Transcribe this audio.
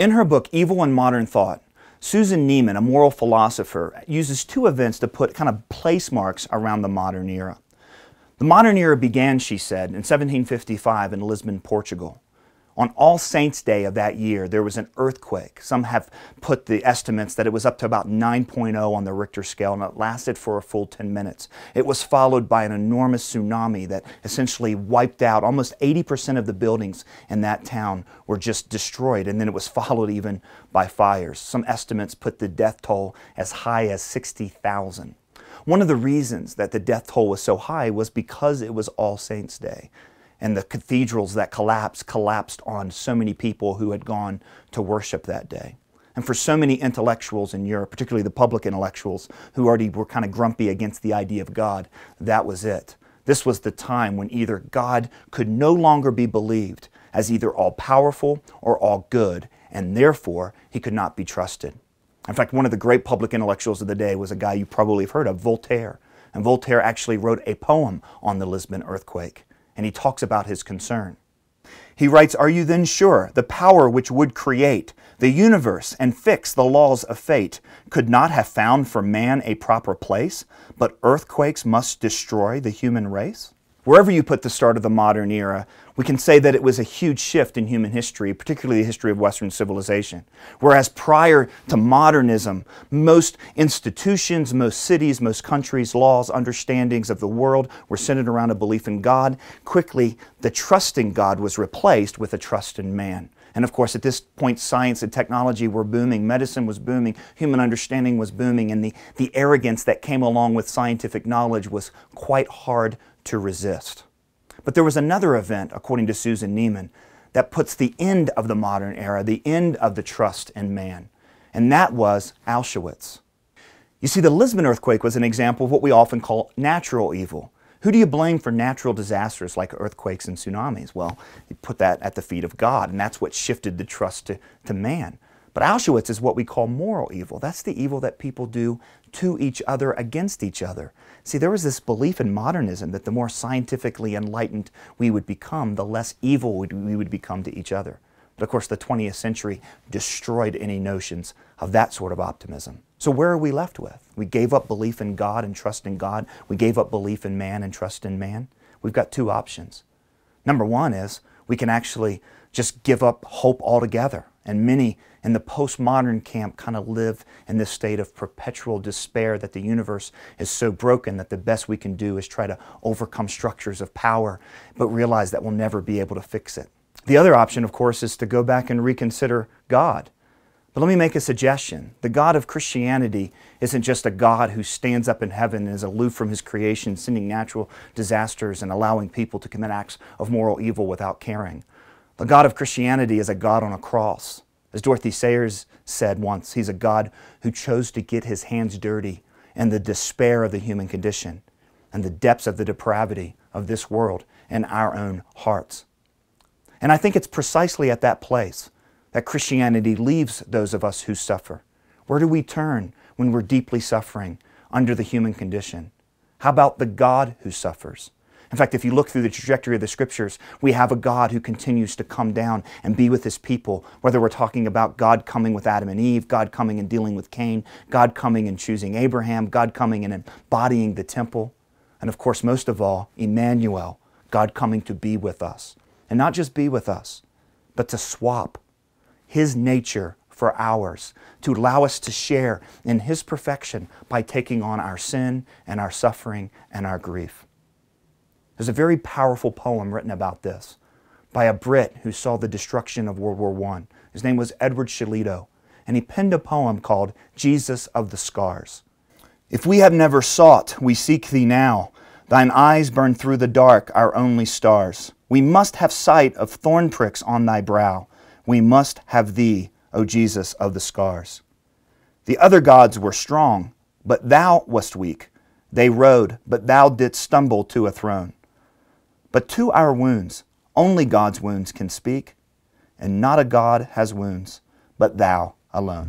In her book, Evil and Modern Thought, Susan Neiman, a moral philosopher, uses two events to put kind of place marks around the modern era. The modern era began, she said, in 1755 in Lisbon, Portugal. On All Saints' Day of that year, there was an earthquake. Some have put the estimates that it was up to about 9.0 on the Richter scale, and it lasted for a full 10 minutes. It was followed by an enormous tsunami that essentially wiped out almost 80% of the buildings in that town were just destroyed, and then it was followed even by fires. Some estimates put the death toll as high as 60,000. One of the reasons that the death toll was so high was because it was All Saints' Day and the cathedrals that collapsed collapsed on so many people who had gone to worship that day. And for so many intellectuals in Europe, particularly the public intellectuals who already were kind of grumpy against the idea of God, that was it. This was the time when either God could no longer be believed as either all powerful or all good, and therefore he could not be trusted. In fact, one of the great public intellectuals of the day was a guy you probably have heard of, Voltaire. And Voltaire actually wrote a poem on the Lisbon earthquake and he talks about his concern. He writes, Are you then sure the power which would create the universe and fix the laws of fate could not have found for man a proper place, but earthquakes must destroy the human race? wherever you put the start of the modern era, we can say that it was a huge shift in human history, particularly the history of Western civilization. Whereas prior to modernism, most institutions, most cities, most countries, laws, understandings of the world were centered around a belief in God, quickly the trust in God was replaced with a trust in man. And of course, at this point, science and technology were booming, medicine was booming, human understanding was booming, and the, the arrogance that came along with scientific knowledge was quite hard to resist. But there was another event, according to Susan Neiman, that puts the end of the modern era, the end of the trust in man, and that was Auschwitz. You see, the Lisbon earthquake was an example of what we often call natural evil. Who do you blame for natural disasters like earthquakes and tsunamis? Well, you put that at the feet of God, and that's what shifted the trust to, to man. But Auschwitz is what we call moral evil. That's the evil that people do to each other against each other. See, there was this belief in modernism that the more scientifically enlightened we would become, the less evil we would become to each other. But of course, the 20th century destroyed any notions of that sort of optimism. So where are we left with? We gave up belief in God and trust in God. We gave up belief in man and trust in man. We've got two options. Number one is we can actually just give up hope altogether. And many in the postmodern camp kind of live in this state of perpetual despair that the universe is so broken that the best we can do is try to overcome structures of power, but realize that we'll never be able to fix it. The other option, of course, is to go back and reconsider God but let me make a suggestion. The God of Christianity isn't just a God who stands up in heaven and is aloof from his creation, sending natural disasters and allowing people to commit acts of moral evil without caring. The God of Christianity is a God on a cross. As Dorothy Sayers said once, he's a God who chose to get his hands dirty in the despair of the human condition and the depths of the depravity of this world and our own hearts. And I think it's precisely at that place that Christianity leaves those of us who suffer? Where do we turn when we're deeply suffering under the human condition? How about the God who suffers? In fact, if you look through the trajectory of the scriptures, we have a God who continues to come down and be with his people, whether we're talking about God coming with Adam and Eve, God coming and dealing with Cain, God coming and choosing Abraham, God coming and embodying the temple, and of course, most of all, Emmanuel, God coming to be with us. And not just be with us, but to swap his nature for ours, to allow us to share in his perfection by taking on our sin and our suffering and our grief. There's a very powerful poem written about this by a Brit who saw the destruction of World War I. His name was Edward Szulito, and he penned a poem called Jesus of the Scars. If we have never sought, we seek thee now. Thine eyes burn through the dark, our only stars. We must have sight of thorn pricks on thy brow. We must have thee, O Jesus of the scars. The other gods were strong, but thou wast weak. They rode, but thou didst stumble to a throne. But to our wounds, only God's wounds can speak, and not a God has wounds, but thou alone.